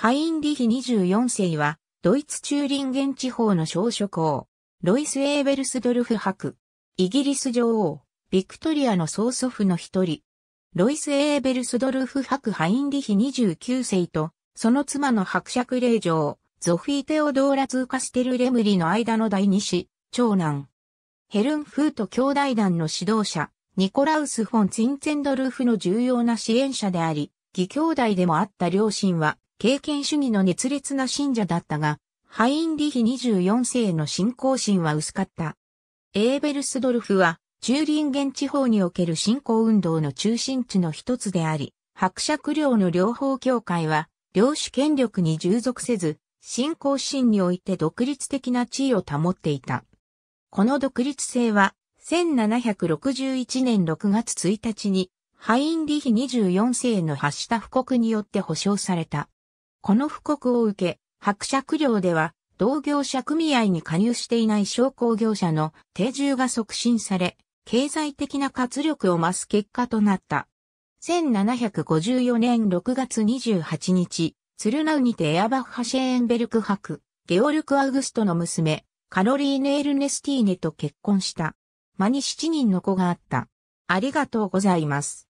ハインリヒ24世は、ドイツ中林元地方の小諸侯、ロイス・エーベルスドルフ伯、イギリス女王、ビクトリアの曽祖父の一人、ロイス・エーベルスドルフ伯ハインリヒ29世と、その妻の伯爵令嬢、ゾフィー・テオドーラ・ツーカステル・レムリの間の第二子、長男。ヘルン・フート兄弟団の指導者、ニコラウス・フォン・ツィンツェンドルフの重要な支援者であり、義兄弟でもあった両親は、経験主義の熱烈な信者だったが、ハインリヒ24世の信仰心は薄かった。エーベルスドルフは、チューリンゲン地方における信仰運動の中心地の一つであり、伯爵領の両方協会は、領主権力に従属せず、信仰心において独立的な地位を保っていた。この独立性は、1761年6月1日に、ハインリヒ24世の発した布告によって保障された。この布告を受け、伯爵領では、同業者組合に加入していない商工業者の定住が促進され、経済的な活力を増す結果となった。1754年6月28日、ツルナウにてエアバッハ・シェーンベルク博、ゲオルク・アウグストの娘、カロリーヌ・エルネスティーネと結婚した。間に7人の子があった。ありがとうございます。